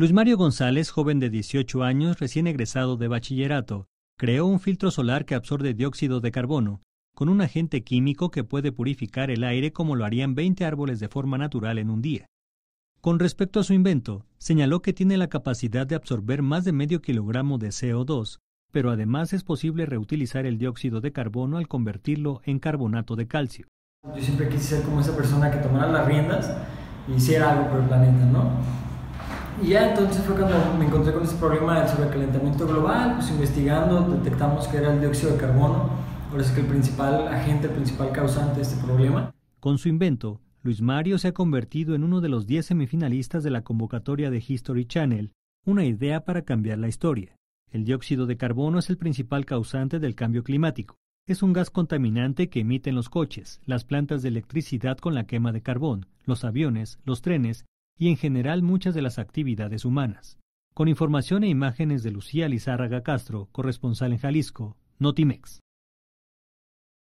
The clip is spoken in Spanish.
Luis Mario González, joven de 18 años, recién egresado de bachillerato, creó un filtro solar que absorbe dióxido de carbono, con un agente químico que puede purificar el aire como lo harían 20 árboles de forma natural en un día. Con respecto a su invento, señaló que tiene la capacidad de absorber más de medio kilogramo de CO2, pero además es posible reutilizar el dióxido de carbono al convertirlo en carbonato de calcio. Yo siempre quise ser como esa persona que tomara las riendas y e hiciera algo por el planeta, ¿no? Y ya entonces fue cuando me encontré con ese problema del sobrecalentamiento global, pues investigando detectamos que era el dióxido de carbono, ahora es que el principal agente, el principal causante de este problema. Con su invento, Luis Mario se ha convertido en uno de los 10 semifinalistas de la convocatoria de History Channel, una idea para cambiar la historia. El dióxido de carbono es el principal causante del cambio climático. Es un gas contaminante que emiten los coches, las plantas de electricidad con la quema de carbón, los aviones, los trenes y en general muchas de las actividades humanas. Con información e imágenes de Lucía Lizárraga Castro, corresponsal en Jalisco, Notimex.